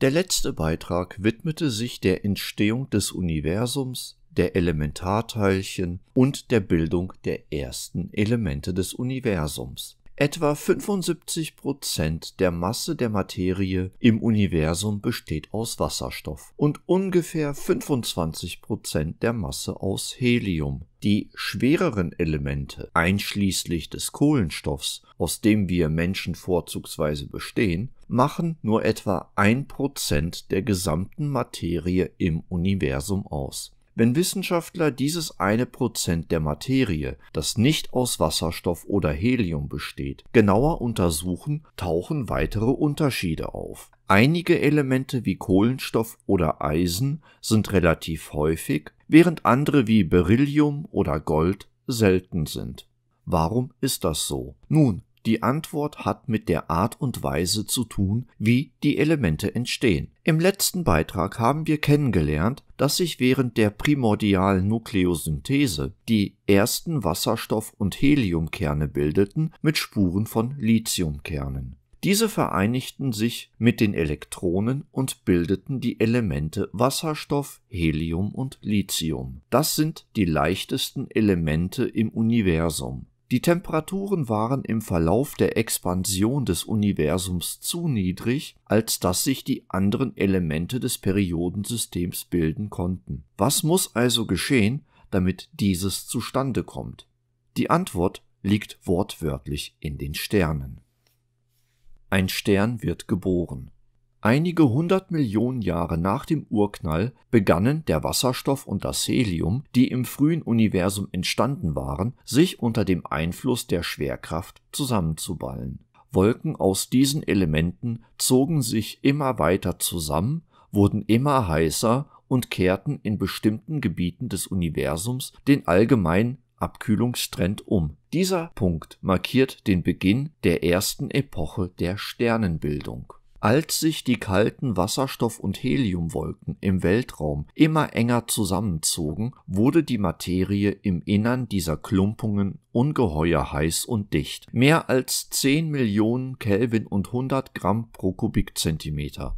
Der letzte Beitrag widmete sich der Entstehung des Universums, der Elementarteilchen und der Bildung der ersten Elemente des Universums Etwa 75 der Masse der Materie im Universum besteht aus Wasserstoff und ungefähr 25 der Masse aus Helium. Die schwereren Elemente, einschließlich des Kohlenstoffs, aus dem wir Menschen vorzugsweise bestehen, machen nur etwa 1% der gesamten Materie im Universum aus wenn Wissenschaftler dieses eine Prozent der Materie, das nicht aus Wasserstoff oder Helium besteht, genauer untersuchen, tauchen weitere Unterschiede auf. Einige Elemente wie Kohlenstoff oder Eisen sind relativ häufig, während andere wie Beryllium oder Gold selten sind. Warum ist das so? Nun, die Antwort hat mit der Art und Weise zu tun, wie die Elemente entstehen. Im letzten Beitrag haben wir kennengelernt, dass sich während der primordialen Nukleosynthese die ersten Wasserstoff- und Heliumkerne bildeten mit Spuren von Lithiumkernen. Diese vereinigten sich mit den Elektronen und bildeten die Elemente Wasserstoff, Helium und Lithium. Das sind die leichtesten Elemente im Universum. Die Temperaturen waren im Verlauf der Expansion des Universums zu niedrig, als dass sich die anderen Elemente des Periodensystems bilden konnten. Was muss also geschehen, damit dieses zustande kommt? Die Antwort liegt wortwörtlich in den Sternen. Ein Stern wird geboren. Einige hundert Millionen Jahre nach dem Urknall begannen der Wasserstoff und das Helium, die im frühen Universum entstanden waren, sich unter dem Einfluss der Schwerkraft zusammenzuballen. Wolken aus diesen Elementen zogen sich immer weiter zusammen, wurden immer heißer und kehrten in bestimmten Gebieten des Universums den allgemeinen Abkühlungstrend um. Dieser Punkt markiert den Beginn der ersten Epoche der Sternenbildung als sich die kalten Wasserstoff- und Heliumwolken im Weltraum immer enger zusammenzogen, wurde die Materie im Innern dieser Klumpungen ungeheuer heiß und dicht, mehr als 10 Millionen Kelvin und 100 Gramm pro Kubikzentimeter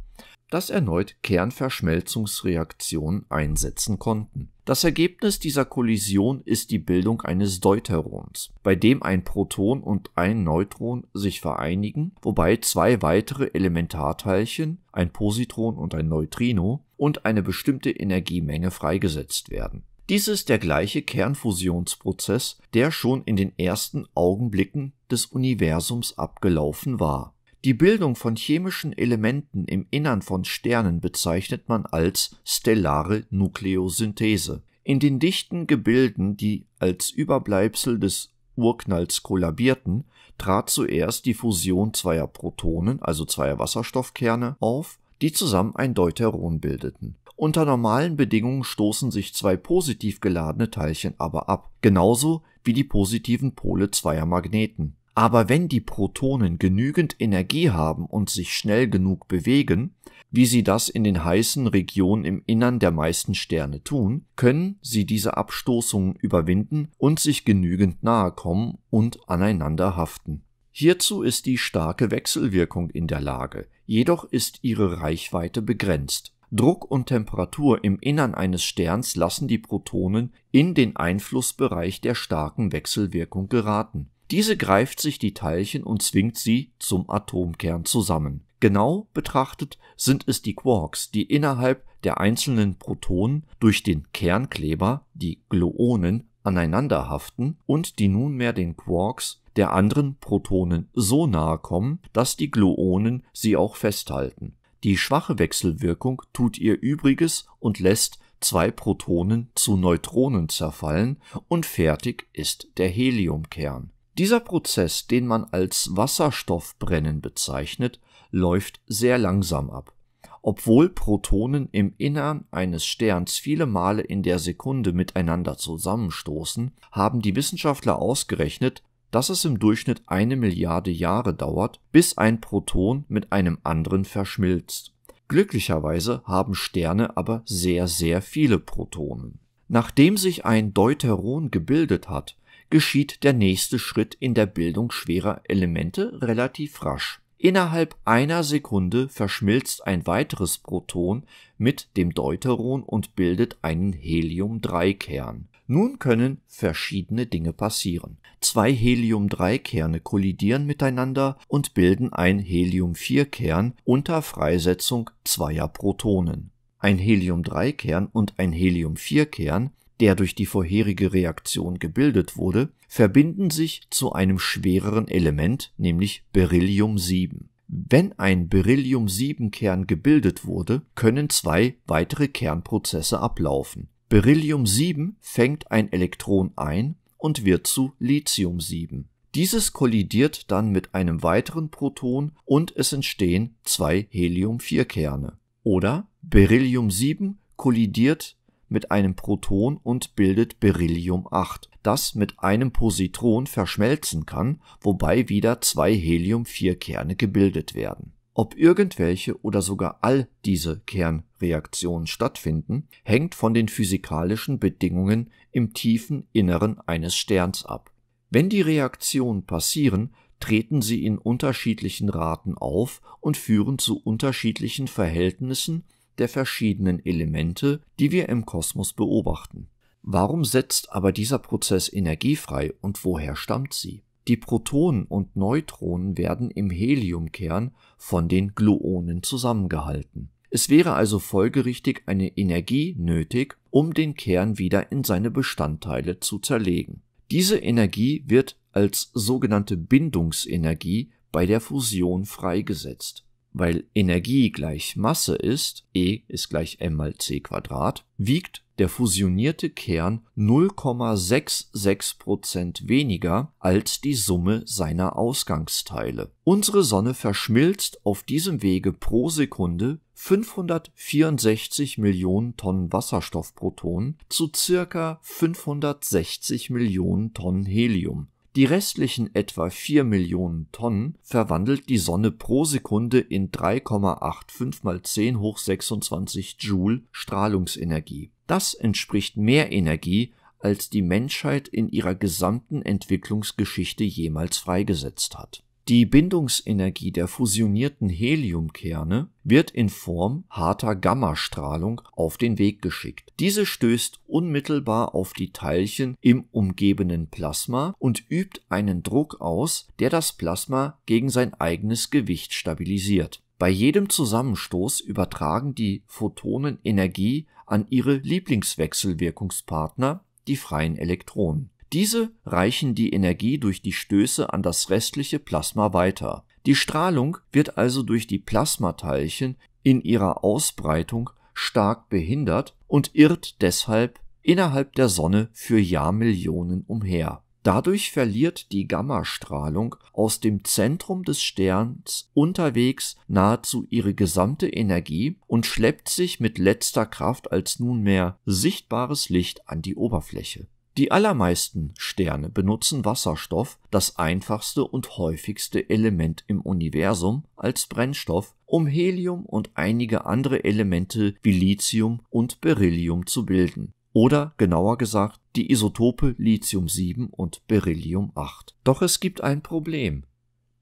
dass erneut Kernverschmelzungsreaktionen einsetzen konnten. Das Ergebnis dieser Kollision ist die Bildung eines Deuterons, bei dem ein Proton und ein Neutron sich vereinigen, wobei zwei weitere Elementarteilchen, ein Positron und ein Neutrino, und eine bestimmte Energiemenge freigesetzt werden. Dies ist der gleiche Kernfusionsprozess, der schon in den ersten Augenblicken des Universums abgelaufen war die Bildung von chemischen Elementen im Innern von Sternen bezeichnet man als stellare Nukleosynthese. In den dichten Gebilden, die als Überbleibsel des Urknalls kollabierten, trat zuerst die Fusion zweier Protonen, also zweier Wasserstoffkerne, auf, die zusammen ein Deuteron bildeten. Unter normalen Bedingungen stoßen sich zwei positiv geladene Teilchen aber ab, genauso wie die positiven Pole zweier Magneten aber wenn die Protonen genügend Energie haben und sich schnell genug bewegen, wie sie das in den heißen Regionen im Innern der meisten Sterne tun, können sie diese Abstoßungen überwinden und sich genügend nahe kommen und aneinander haften. Hierzu ist die starke Wechselwirkung in der Lage, jedoch ist ihre Reichweite begrenzt. Druck und Temperatur im Innern eines Sterns lassen die Protonen in den Einflussbereich der starken Wechselwirkung geraten diese greift sich die Teilchen und zwingt sie zum Atomkern zusammen. Genau betrachtet sind es die Quarks, die innerhalb der einzelnen Protonen durch den Kernkleber, die Gluonen, aneinander haften und die nunmehr den Quarks der anderen Protonen so nahe kommen, dass die Gluonen sie auch festhalten. Die schwache Wechselwirkung tut ihr Übriges und lässt zwei Protonen zu Neutronen zerfallen und fertig ist der Heliumkern. Dieser Prozess, den man als Wasserstoffbrennen bezeichnet, läuft sehr langsam ab. Obwohl Protonen im Innern eines Sterns viele Male in der Sekunde miteinander zusammenstoßen, haben die Wissenschaftler ausgerechnet, dass es im Durchschnitt eine Milliarde Jahre dauert, bis ein Proton mit einem anderen verschmilzt. Glücklicherweise haben Sterne aber sehr, sehr viele Protonen. Nachdem sich ein Deuteron gebildet hat, geschieht der nächste Schritt in der Bildung schwerer Elemente relativ rasch. Innerhalb einer Sekunde verschmilzt ein weiteres Proton mit dem Deuteron und bildet einen Helium-3-Kern. Nun können verschiedene Dinge passieren. Zwei Helium-3-Kerne kollidieren miteinander und bilden ein Helium-4-Kern unter Freisetzung zweier Protonen. Ein Helium-3-Kern und ein Helium-4-Kern der durch die vorherige Reaktion gebildet wurde, verbinden sich zu einem schwereren Element, nämlich Beryllium 7. Wenn ein Beryllium 7 Kern gebildet wurde, können zwei weitere Kernprozesse ablaufen. Beryllium 7 fängt ein Elektron ein und wird zu Lithium 7. Dieses kollidiert dann mit einem weiteren Proton und es entstehen zwei Helium-4-Kerne. Oder Beryllium 7 kollidiert mit einem Proton und bildet Beryllium 8, das mit einem Positron verschmelzen kann, wobei wieder zwei Helium-4-Kerne gebildet werden. Ob irgendwelche oder sogar all diese Kernreaktionen stattfinden, hängt von den physikalischen Bedingungen im tiefen Inneren eines Sterns ab. Wenn die Reaktionen passieren, treten sie in unterschiedlichen Raten auf und führen zu unterschiedlichen Verhältnissen der verschiedenen Elemente, die wir im Kosmos beobachten. Warum setzt aber dieser Prozess Energie frei und woher stammt sie? Die Protonen und Neutronen werden im Heliumkern von den Gluonen zusammengehalten. Es wäre also folgerichtig eine Energie nötig, um den Kern wieder in seine Bestandteile zu zerlegen. Diese Energie wird als sogenannte Bindungsenergie bei der Fusion freigesetzt weil Energie gleich Masse ist, E ist gleich m mal c Quadrat, wiegt der fusionierte Kern 0,66% weniger als die Summe seiner Ausgangsteile. Unsere Sonne verschmilzt auf diesem Wege pro Sekunde 564 Millionen Tonnen Wasserstoffprotonen zu circa 560 Millionen Tonnen Helium die restlichen etwa 4 Millionen Tonnen verwandelt die Sonne pro Sekunde in 3,85 mal 10 hoch 26 Joule Strahlungsenergie. Das entspricht mehr Energie, als die Menschheit in ihrer gesamten Entwicklungsgeschichte jemals freigesetzt hat die Bindungsenergie der fusionierten Heliumkerne wird in Form harter Gammastrahlung auf den Weg geschickt. Diese stößt unmittelbar auf die Teilchen im umgebenden Plasma und übt einen Druck aus, der das Plasma gegen sein eigenes Gewicht stabilisiert. Bei jedem Zusammenstoß übertragen die Photonen Energie an ihre Lieblingswechselwirkungspartner, die freien Elektronen diese reichen die Energie durch die Stöße an das restliche Plasma weiter. Die Strahlung wird also durch die Plasmateilchen in ihrer Ausbreitung stark behindert und irrt deshalb innerhalb der Sonne für Jahrmillionen umher. Dadurch verliert die Gammastrahlung aus dem Zentrum des Sterns unterwegs nahezu ihre gesamte Energie und schleppt sich mit letzter Kraft als nunmehr sichtbares Licht an die Oberfläche die allermeisten Sterne benutzen Wasserstoff, das einfachste und häufigste Element im Universum, als Brennstoff, um Helium und einige andere Elemente wie Lithium und Beryllium zu bilden oder genauer gesagt die Isotope Lithium 7 und Beryllium 8. Doch es gibt ein Problem.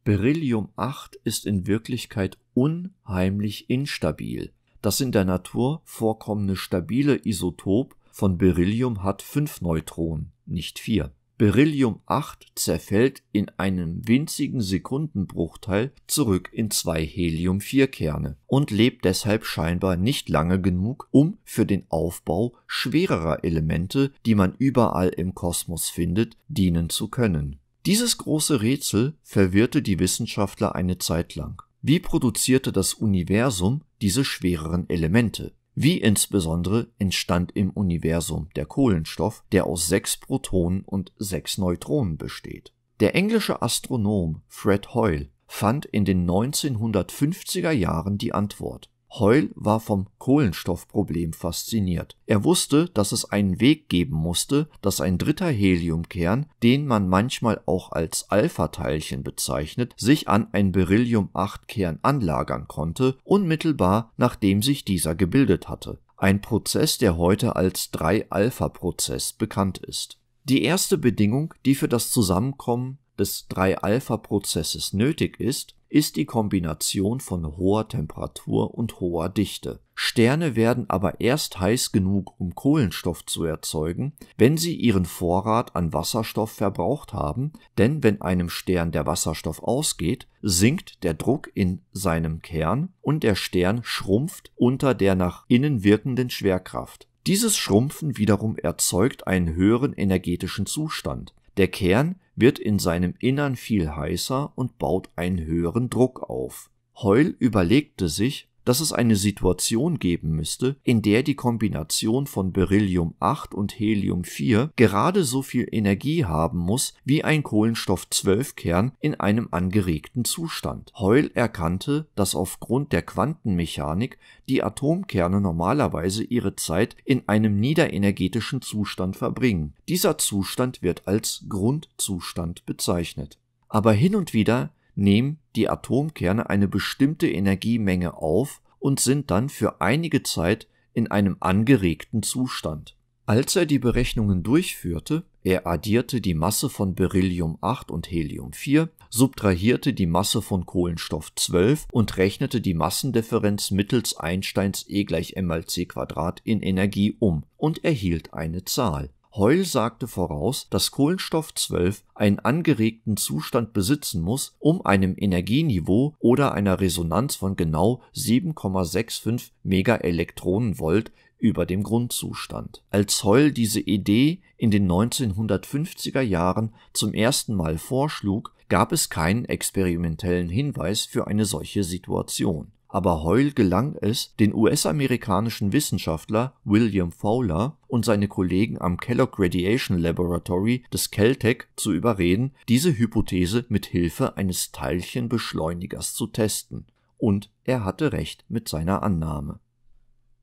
Beryllium 8 ist in Wirklichkeit unheimlich instabil. Das in der Natur vorkommende stabile Isotop von Beryllium hat fünf Neutronen, nicht vier. Beryllium 8 zerfällt in einem winzigen Sekundenbruchteil zurück in zwei Helium-4-Kerne und lebt deshalb scheinbar nicht lange genug, um für den Aufbau schwererer Elemente, die man überall im Kosmos findet, dienen zu können. Dieses große Rätsel verwirrte die Wissenschaftler eine Zeit lang. Wie produzierte das Universum diese schwereren Elemente? wie insbesondere entstand im Universum der Kohlenstoff, der aus sechs Protonen und sechs Neutronen besteht. Der englische Astronom Fred Hoyle fand in den 1950er Jahren die Antwort Heul war vom Kohlenstoffproblem fasziniert. Er wusste, dass es einen Weg geben musste, dass ein dritter Heliumkern, den man manchmal auch als Alpha-Teilchen bezeichnet, sich an ein Beryllium-8-Kern anlagern konnte, unmittelbar nachdem sich dieser gebildet hatte. Ein Prozess, der heute als 3-Alpha-Prozess bekannt ist. Die erste Bedingung, die für das Zusammenkommen des 3-Alpha-Prozesses nötig ist, ist die Kombination von hoher Temperatur und hoher Dichte. Sterne werden aber erst heiß genug, um Kohlenstoff zu erzeugen, wenn sie ihren Vorrat an Wasserstoff verbraucht haben, denn wenn einem Stern der Wasserstoff ausgeht, sinkt der Druck in seinem Kern und der Stern schrumpft unter der nach innen wirkenden Schwerkraft. Dieses Schrumpfen wiederum erzeugt einen höheren energetischen Zustand. Der Kern wird in seinem Innern viel heißer und baut einen höheren Druck auf. Hoyle überlegte sich dass es eine Situation geben müsste, in der die Kombination von Beryllium 8 und Helium 4 gerade so viel Energie haben muss wie ein Kohlenstoff 12 Kern in einem angeregten Zustand. Hoyle erkannte, dass aufgrund der Quantenmechanik die Atomkerne normalerweise ihre Zeit in einem niederenergetischen Zustand verbringen. Dieser Zustand wird als Grundzustand bezeichnet. Aber hin und wieder nehmen die Atomkerne eine bestimmte Energiemenge auf und sind dann für einige Zeit in einem angeregten Zustand. Als er die Berechnungen durchführte, er addierte die Masse von Beryllium 8 und Helium 4, subtrahierte die Masse von Kohlenstoff 12 und rechnete die Massendifferenz mittels Einsteins E gleich m mal c Quadrat in Energie um und erhielt eine Zahl. Hoyle sagte voraus, dass Kohlenstoff 12 einen angeregten Zustand besitzen muss, um einem Energieniveau oder einer Resonanz von genau 7,65 Megaelektronenvolt über dem Grundzustand. Als Hoyle diese Idee in den 1950er Jahren zum ersten Mal vorschlug, gab es keinen experimentellen Hinweis für eine solche Situation aber Hoyle gelang es, den US-amerikanischen Wissenschaftler William Fowler und seine Kollegen am Kellogg Radiation Laboratory des Caltech zu überreden, diese Hypothese mit Hilfe eines Teilchenbeschleunigers zu testen. Und er hatte recht mit seiner Annahme.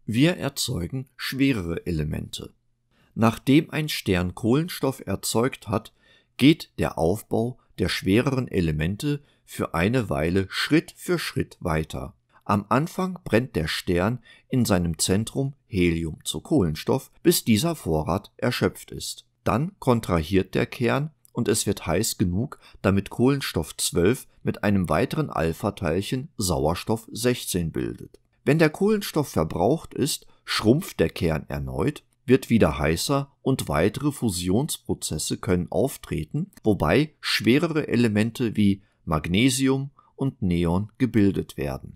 Wir erzeugen schwerere Elemente. Nachdem ein Stern Kohlenstoff erzeugt hat, geht der Aufbau der schwereren Elemente für eine Weile Schritt für Schritt weiter. Am Anfang brennt der Stern in seinem Zentrum Helium zu Kohlenstoff, bis dieser Vorrat erschöpft ist. Dann kontrahiert der Kern und es wird heiß genug, damit Kohlenstoff 12 mit einem weiteren Alpha-Teilchen Sauerstoff 16 bildet. Wenn der Kohlenstoff verbraucht ist, schrumpft der Kern erneut, wird wieder heißer und weitere Fusionsprozesse können auftreten, wobei schwerere Elemente wie Magnesium und Neon gebildet werden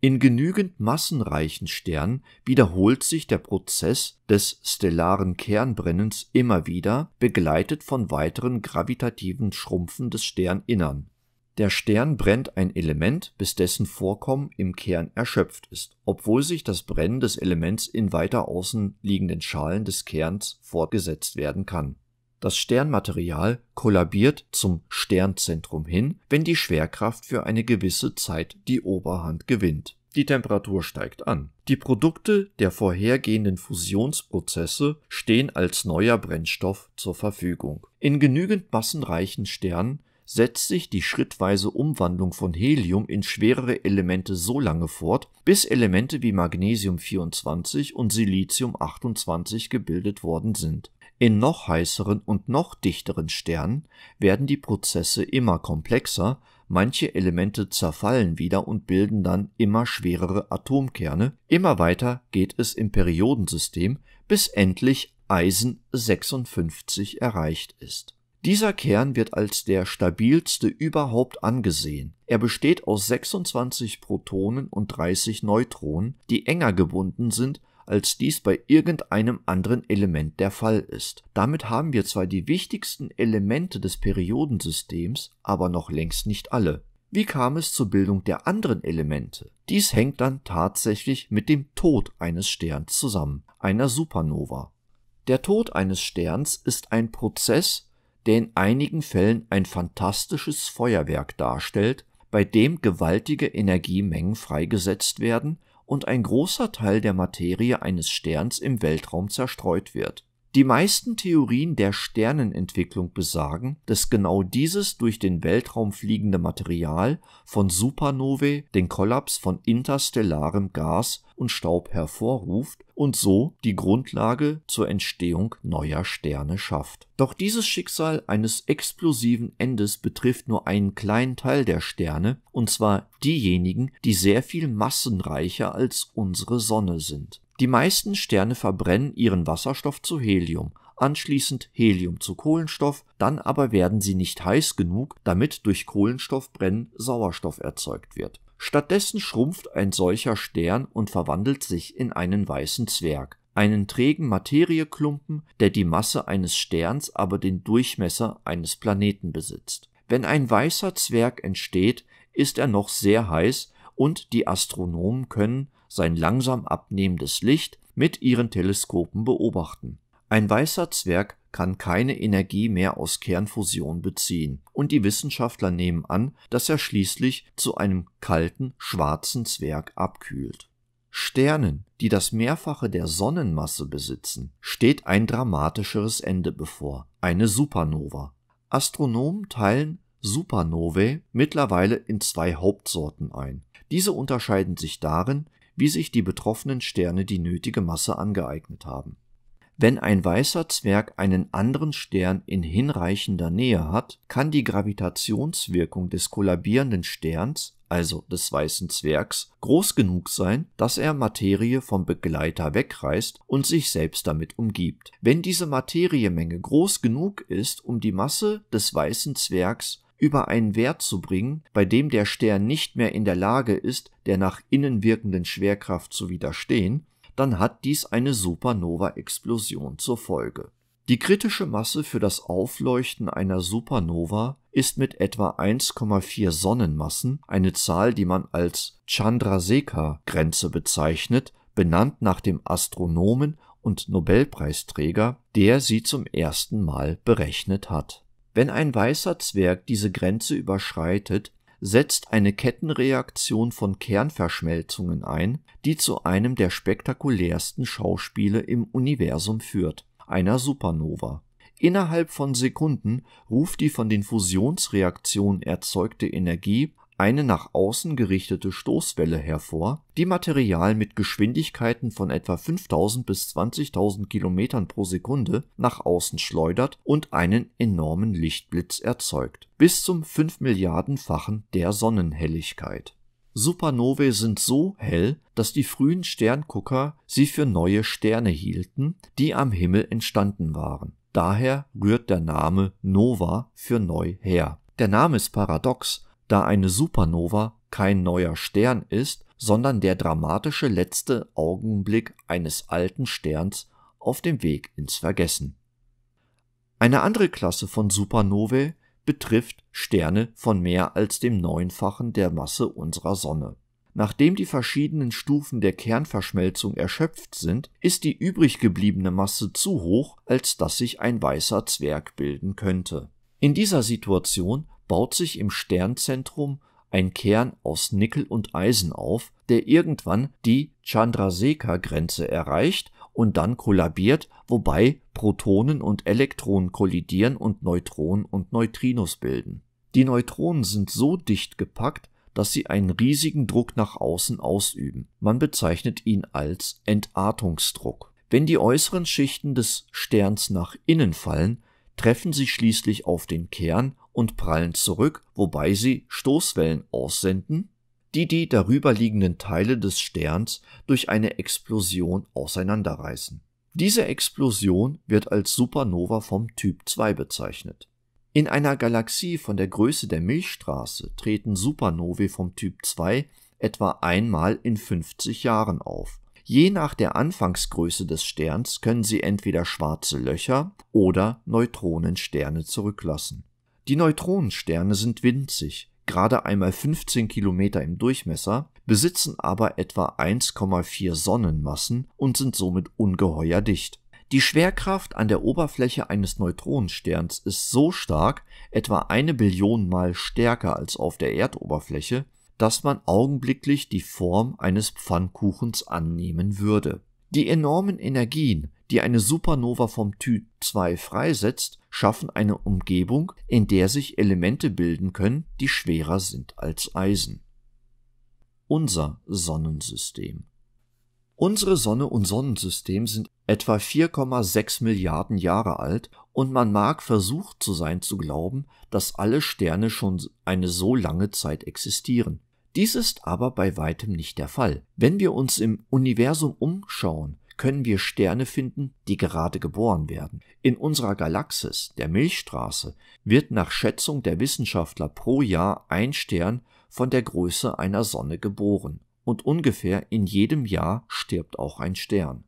in genügend massenreichen Sternen wiederholt sich der Prozess des stellaren Kernbrennens immer wieder, begleitet von weiteren gravitativen Schrumpfen des Sterninnern. Der Stern brennt ein Element, bis dessen Vorkommen im Kern erschöpft ist, obwohl sich das Brennen des Elements in weiter außen liegenden Schalen des Kerns fortgesetzt werden kann das Sternmaterial kollabiert zum Sternzentrum hin, wenn die Schwerkraft für eine gewisse Zeit die Oberhand gewinnt. Die Temperatur steigt an. Die Produkte der vorhergehenden Fusionsprozesse stehen als neuer Brennstoff zur Verfügung. In genügend massenreichen Sternen setzt sich die schrittweise Umwandlung von Helium in schwerere Elemente so lange fort, bis Elemente wie Magnesium 24 und Silizium 28 gebildet worden sind. In noch heißeren und noch dichteren Sternen werden die Prozesse immer komplexer, manche Elemente zerfallen wieder und bilden dann immer schwerere Atomkerne. Immer weiter geht es im Periodensystem, bis endlich Eisen 56 erreicht ist. Dieser Kern wird als der stabilste überhaupt angesehen. Er besteht aus 26 Protonen und 30 Neutronen, die enger gebunden sind als dies bei irgendeinem anderen Element der Fall ist. Damit haben wir zwar die wichtigsten Elemente des Periodensystems, aber noch längst nicht alle. Wie kam es zur Bildung der anderen Elemente? Dies hängt dann tatsächlich mit dem Tod eines Sterns zusammen, einer Supernova. Der Tod eines Sterns ist ein Prozess, der in einigen Fällen ein fantastisches Feuerwerk darstellt, bei dem gewaltige Energiemengen freigesetzt werden, und ein großer Teil der Materie eines Sterns im Weltraum zerstreut wird. Die meisten Theorien der Sternenentwicklung besagen, dass genau dieses durch den Weltraum fliegende Material von Supernovae den Kollaps von interstellarem Gas und Staub hervorruft und so die Grundlage zur Entstehung neuer Sterne schafft. Doch dieses Schicksal eines explosiven Endes betrifft nur einen kleinen Teil der Sterne, und zwar diejenigen, die sehr viel massenreicher als unsere Sonne sind. Die meisten Sterne verbrennen ihren Wasserstoff zu Helium, anschließend Helium zu Kohlenstoff, dann aber werden sie nicht heiß genug, damit durch Kohlenstoffbrennen Sauerstoff erzeugt wird. Stattdessen schrumpft ein solcher Stern und verwandelt sich in einen weißen Zwerg, einen trägen Materieklumpen, der die Masse eines Sterns, aber den Durchmesser eines Planeten besitzt. Wenn ein weißer Zwerg entsteht, ist er noch sehr heiß und die Astronomen können sein langsam abnehmendes Licht mit ihren Teleskopen beobachten. Ein weißer Zwerg kann keine Energie mehr aus Kernfusion beziehen, und die Wissenschaftler nehmen an, dass er schließlich zu einem kalten, schwarzen Zwerg abkühlt. Sternen, die das Mehrfache der Sonnenmasse besitzen, steht ein dramatischeres Ende bevor, eine Supernova. Astronomen teilen Supernovae mittlerweile in zwei Hauptsorten ein. Diese unterscheiden sich darin, wie sich die betroffenen Sterne die nötige Masse angeeignet haben. Wenn ein weißer Zwerg einen anderen Stern in hinreichender Nähe hat, kann die Gravitationswirkung des kollabierenden Sterns, also des weißen Zwergs, groß genug sein, dass er Materie vom Begleiter wegreißt und sich selbst damit umgibt. Wenn diese Materiemenge groß genug ist, um die Masse des weißen Zwergs über einen Wert zu bringen, bei dem der Stern nicht mehr in der Lage ist, der nach innen wirkenden Schwerkraft zu widerstehen, dann hat dies eine Supernova-Explosion zur Folge. Die kritische Masse für das Aufleuchten einer Supernova ist mit etwa 1,4 Sonnenmassen, eine Zahl, die man als Chandrasekhar-Grenze bezeichnet, benannt nach dem Astronomen und Nobelpreisträger, der sie zum ersten Mal berechnet hat. Wenn ein weißer Zwerg diese Grenze überschreitet, setzt eine Kettenreaktion von Kernverschmelzungen ein, die zu einem der spektakulärsten Schauspiele im Universum führt, einer Supernova. Innerhalb von Sekunden ruft die von den Fusionsreaktionen erzeugte Energie eine nach außen gerichtete Stoßwelle hervor, die Material mit Geschwindigkeiten von etwa 5000 bis 20.000 Kilometern pro Sekunde nach außen schleudert und einen enormen Lichtblitz erzeugt, bis zum 5 Milliardenfachen der Sonnenhelligkeit. Supernovae sind so hell, dass die frühen Sterngucker sie für neue Sterne hielten, die am Himmel entstanden waren. Daher rührt der Name Nova für neu her. Der Name ist paradox, da eine Supernova kein neuer Stern ist, sondern der dramatische letzte Augenblick eines alten Sterns auf dem Weg ins Vergessen. Eine andere Klasse von Supernovae betrifft Sterne von mehr als dem Neunfachen der Masse unserer Sonne. Nachdem die verschiedenen Stufen der Kernverschmelzung erschöpft sind, ist die übrig gebliebene Masse zu hoch, als dass sich ein weißer Zwerg bilden könnte. In dieser Situation baut sich im Sternzentrum ein Kern aus Nickel und Eisen auf, der irgendwann die Chandrasekhar-Grenze erreicht und dann kollabiert, wobei Protonen und Elektronen kollidieren und Neutronen und Neutrinos bilden. Die Neutronen sind so dicht gepackt, dass sie einen riesigen Druck nach außen ausüben. Man bezeichnet ihn als Entartungsdruck. Wenn die äußeren Schichten des Sterns nach innen fallen, treffen sie schließlich auf den Kern und prallen zurück, wobei sie Stoßwellen aussenden, die die darüberliegenden Teile des Sterns durch eine Explosion auseinanderreißen. Diese Explosion wird als Supernova vom Typ 2 bezeichnet. In einer Galaxie von der Größe der Milchstraße treten Supernovae vom Typ 2 etwa einmal in 50 Jahren auf. Je nach der Anfangsgröße des Sterns können sie entweder schwarze Löcher oder Neutronensterne zurücklassen. Die Neutronensterne sind winzig, gerade einmal 15 Kilometer im Durchmesser, besitzen aber etwa 1,4 Sonnenmassen und sind somit ungeheuer dicht. Die Schwerkraft an der Oberfläche eines Neutronensterns ist so stark, etwa eine Billion Mal stärker als auf der Erdoberfläche, dass man augenblicklich die Form eines Pfannkuchens annehmen würde. Die enormen Energien, die eine Supernova vom Typ 2 freisetzt, schaffen eine Umgebung, in der sich Elemente bilden können, die schwerer sind als Eisen. Unser Sonnensystem Unsere Sonne und Sonnensystem sind etwa 4,6 Milliarden Jahre alt und man mag versucht zu sein zu glauben, dass alle Sterne schon eine so lange Zeit existieren. Dies ist aber bei weitem nicht der Fall. Wenn wir uns im Universum umschauen, können wir Sterne finden, die gerade geboren werden. In unserer Galaxis, der Milchstraße, wird nach Schätzung der Wissenschaftler pro Jahr ein Stern von der Größe einer Sonne geboren. Und ungefähr in jedem Jahr stirbt auch ein Stern.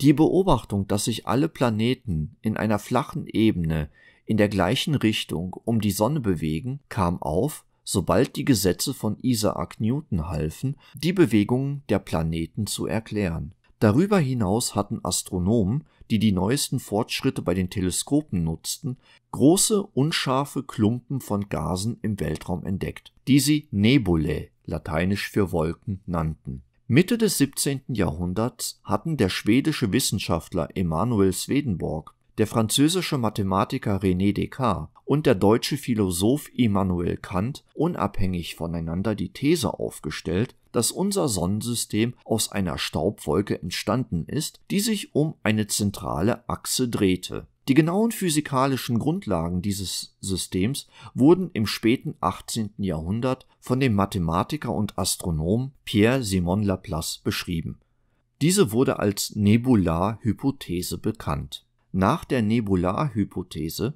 Die Beobachtung, dass sich alle Planeten in einer flachen Ebene in der gleichen Richtung um die Sonne bewegen, kam auf, sobald die Gesetze von Isaac Newton halfen, die Bewegungen der Planeten zu erklären. Darüber hinaus hatten Astronomen, die die neuesten Fortschritte bei den Teleskopen nutzten, große unscharfe Klumpen von Gasen im Weltraum entdeckt, die sie Nebulae lateinisch für Wolken nannten. Mitte des 17. Jahrhunderts hatten der schwedische Wissenschaftler Emanuel Swedenborg, der französische Mathematiker René Descartes und der deutsche Philosoph Immanuel Kant unabhängig voneinander die These aufgestellt, dass unser Sonnensystem aus einer Staubwolke entstanden ist, die sich um eine zentrale Achse drehte. Die genauen physikalischen Grundlagen dieses Systems wurden im späten 18. Jahrhundert von dem Mathematiker und Astronom Pierre Simon Laplace beschrieben. Diese wurde als Nebular-Hypothese bekannt. Nach der Nebular-Hypothese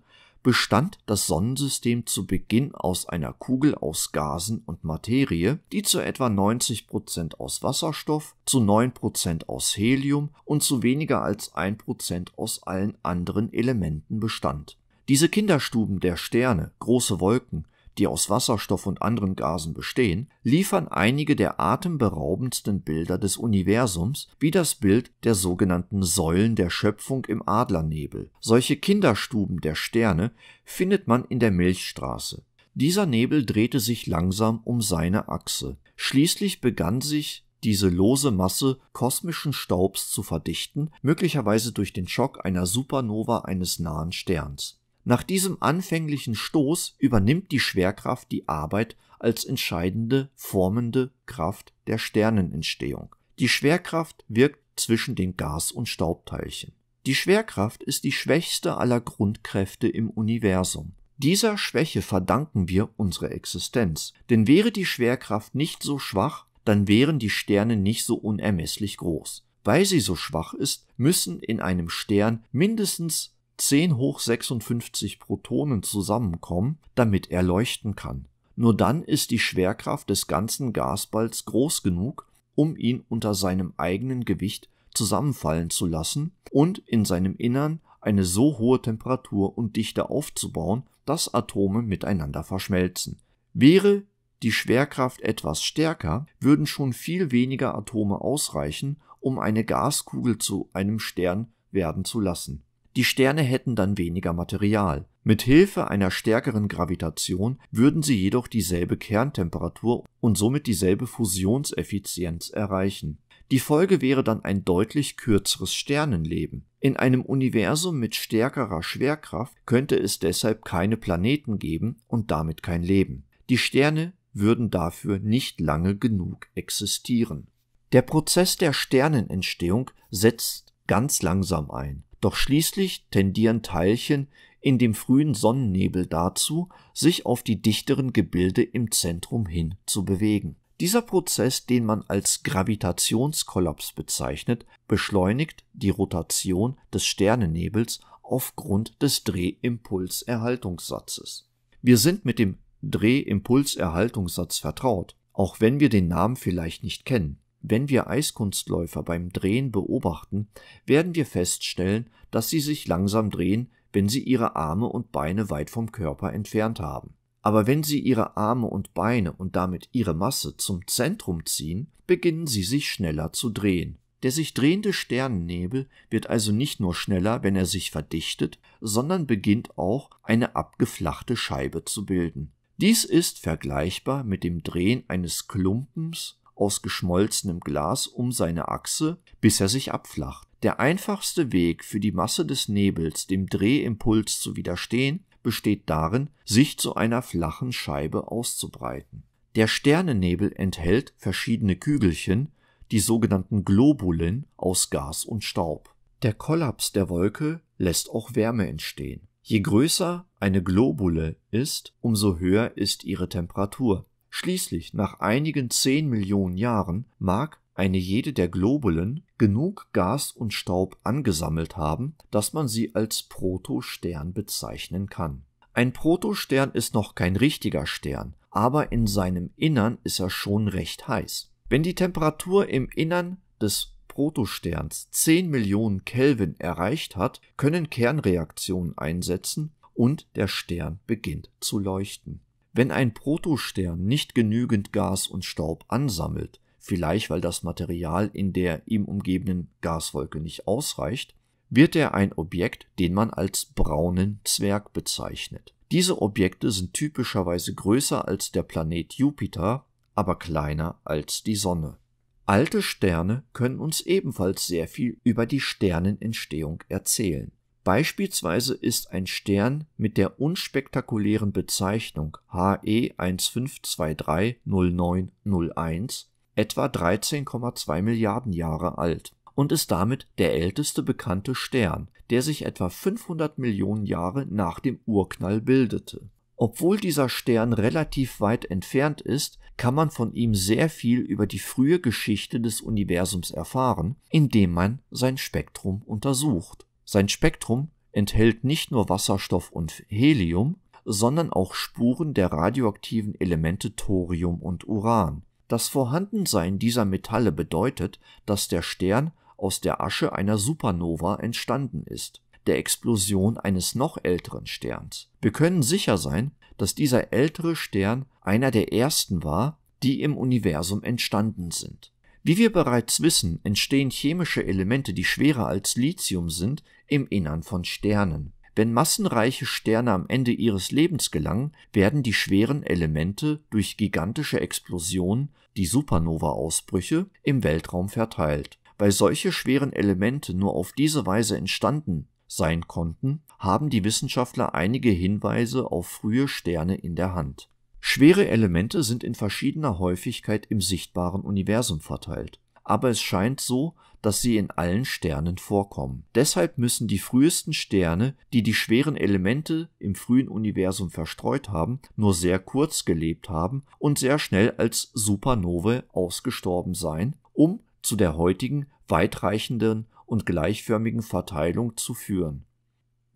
bestand das Sonnensystem zu Beginn aus einer Kugel aus Gasen und Materie, die zu etwa 90% aus Wasserstoff, zu 9% aus Helium und zu weniger als 1% aus allen anderen Elementen bestand. Diese Kinderstuben der Sterne, große Wolken die aus Wasserstoff und anderen Gasen bestehen, liefern einige der atemberaubendsten Bilder des Universums, wie das Bild der sogenannten Säulen der Schöpfung im Adlernebel. Solche Kinderstuben der Sterne findet man in der Milchstraße. Dieser Nebel drehte sich langsam um seine Achse. Schließlich begann sich diese lose Masse kosmischen Staubs zu verdichten, möglicherweise durch den Schock einer Supernova eines nahen Sterns nach diesem anfänglichen Stoß übernimmt die Schwerkraft die Arbeit als entscheidende, formende Kraft der Sternenentstehung. Die Schwerkraft wirkt zwischen den Gas- und Staubteilchen. Die Schwerkraft ist die schwächste aller Grundkräfte im Universum. Dieser Schwäche verdanken wir unsere Existenz, denn wäre die Schwerkraft nicht so schwach, dann wären die Sterne nicht so unermesslich groß. Weil sie so schwach ist, müssen in einem Stern mindestens 10 hoch 56 Protonen zusammenkommen, damit er leuchten kann. Nur dann ist die Schwerkraft des ganzen Gasballs groß genug, um ihn unter seinem eigenen Gewicht zusammenfallen zu lassen und in seinem Innern eine so hohe Temperatur und Dichte aufzubauen, dass Atome miteinander verschmelzen. Wäre die Schwerkraft etwas stärker, würden schon viel weniger Atome ausreichen, um eine Gaskugel zu einem Stern werden zu lassen. Die Sterne hätten dann weniger Material. Mit Hilfe einer stärkeren Gravitation würden sie jedoch dieselbe Kerntemperatur und somit dieselbe Fusionseffizienz erreichen. Die Folge wäre dann ein deutlich kürzeres Sternenleben. In einem Universum mit stärkerer Schwerkraft könnte es deshalb keine Planeten geben und damit kein Leben. Die Sterne würden dafür nicht lange genug existieren. Der Prozess der Sternenentstehung setzt ganz langsam ein. Doch schließlich tendieren Teilchen in dem frühen Sonnennebel dazu, sich auf die dichteren Gebilde im Zentrum hin zu bewegen. Dieser Prozess, den man als Gravitationskollaps bezeichnet, beschleunigt die Rotation des Sternennebels aufgrund des Drehimpulserhaltungssatzes. Wir sind mit dem Drehimpulserhaltungssatz vertraut, auch wenn wir den Namen vielleicht nicht kennen. Wenn wir Eiskunstläufer beim Drehen beobachten, werden wir feststellen, dass sie sich langsam drehen, wenn sie ihre Arme und Beine weit vom Körper entfernt haben. Aber wenn sie ihre Arme und Beine und damit ihre Masse zum Zentrum ziehen, beginnen sie sich schneller zu drehen. Der sich drehende Sternennebel wird also nicht nur schneller, wenn er sich verdichtet, sondern beginnt auch eine abgeflachte Scheibe zu bilden. Dies ist vergleichbar mit dem Drehen eines Klumpens aus geschmolzenem Glas um seine Achse, bis er sich abflacht. Der einfachste Weg für die Masse des Nebels, dem Drehimpuls zu widerstehen, besteht darin, sich zu einer flachen Scheibe auszubreiten. Der Sternennebel enthält verschiedene Kügelchen, die sogenannten Globulen aus Gas und Staub. Der Kollaps der Wolke lässt auch Wärme entstehen. Je größer eine Globule ist, umso höher ist ihre Temperatur. Schließlich, nach einigen zehn Millionen Jahren, mag eine jede der Globulen genug Gas und Staub angesammelt haben, dass man sie als Protostern bezeichnen kann. Ein Protostern ist noch kein richtiger Stern, aber in seinem Innern ist er schon recht heiß. Wenn die Temperatur im Innern des Protosterns 10 Millionen Kelvin erreicht hat, können Kernreaktionen einsetzen und der Stern beginnt zu leuchten. Wenn ein Protostern nicht genügend Gas und Staub ansammelt, vielleicht weil das Material in der ihm umgebenden Gaswolke nicht ausreicht, wird er ein Objekt, den man als braunen Zwerg bezeichnet. Diese Objekte sind typischerweise größer als der Planet Jupiter, aber kleiner als die Sonne. Alte Sterne können uns ebenfalls sehr viel über die Sternenentstehung erzählen. Beispielsweise ist ein Stern mit der unspektakulären Bezeichnung HE15230901 etwa 13,2 Milliarden Jahre alt und ist damit der älteste bekannte Stern, der sich etwa 500 Millionen Jahre nach dem Urknall bildete. Obwohl dieser Stern relativ weit entfernt ist, kann man von ihm sehr viel über die frühe Geschichte des Universums erfahren, indem man sein Spektrum untersucht sein Spektrum enthält nicht nur Wasserstoff und Helium, sondern auch Spuren der radioaktiven Elemente Thorium und Uran. Das Vorhandensein dieser Metalle bedeutet, dass der Stern aus der Asche einer Supernova entstanden ist, der Explosion eines noch älteren Sterns. Wir können sicher sein, dass dieser ältere Stern einer der ersten war, die im Universum entstanden sind wie wir bereits wissen, entstehen chemische Elemente, die schwerer als Lithium sind, im Innern von Sternen. Wenn massenreiche Sterne am Ende ihres Lebens gelangen, werden die schweren Elemente durch gigantische Explosionen, die Supernova-Ausbrüche, im Weltraum verteilt. Weil solche schweren Elemente nur auf diese Weise entstanden sein konnten, haben die Wissenschaftler einige Hinweise auf frühe Sterne in der Hand. Schwere Elemente sind in verschiedener Häufigkeit im sichtbaren Universum verteilt, aber es scheint so, dass sie in allen Sternen vorkommen. Deshalb müssen die frühesten Sterne, die die schweren Elemente im frühen Universum verstreut haben, nur sehr kurz gelebt haben und sehr schnell als Supernovae ausgestorben sein, um zu der heutigen weitreichenden und gleichförmigen Verteilung zu führen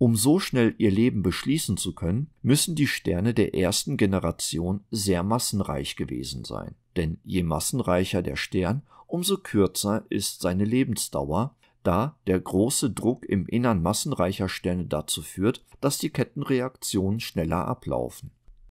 um so schnell ihr Leben beschließen zu können, müssen die Sterne der ersten Generation sehr massenreich gewesen sein. Denn je massenreicher der Stern, umso kürzer ist seine Lebensdauer, da der große Druck im Innern massenreicher Sterne dazu führt, dass die Kettenreaktionen schneller ablaufen